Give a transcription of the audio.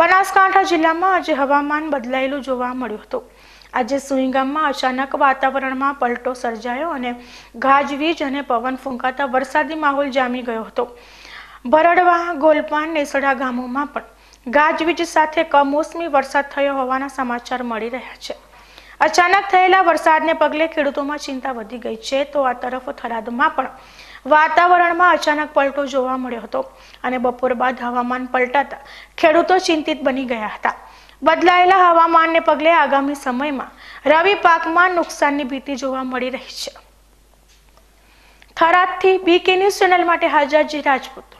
બનાસકાંઠા જિલ્લામાં આજે હવામાન બદલાયેલું જોવા મળ્યું હતું આજે સુઈગામમાં અચાનક વાતાવરણમાં પલટો સર્જાયો અને ગાજવીજ અને પવન ફૂંકાતા વરસાદી માહોલ જામી ગયો હતો ભરડવા ગોલપાન નેસડા ગામોમાં પણ ગાજવીજ સાથે કમોસમી વરસાદ થયો હોવાના સમાચાર મળી રહ્યા છે અચાનક થયેલા વરસાદને પગલે ખેડૂતોમાં ચિંતા વધી ગઈ છે તો આ તરફ થરાદમાં પણ વાતાવરણમાં અચાનક પલટો જોવા મળ્યો હતો અને બપોર બાદ હવામાન પલટાતા ખેડૂતો ચિંતિત બની ગયા હતા બદલાયેલા હવામાનને પગલે આગામી સમયમાં રવિ પાકમાં નુકસાનની ભીતિ જોવા મળી રહી છે થરાદથી કે ન્યૂઝ ચેનલ માટે હાજર જી રાજપૂત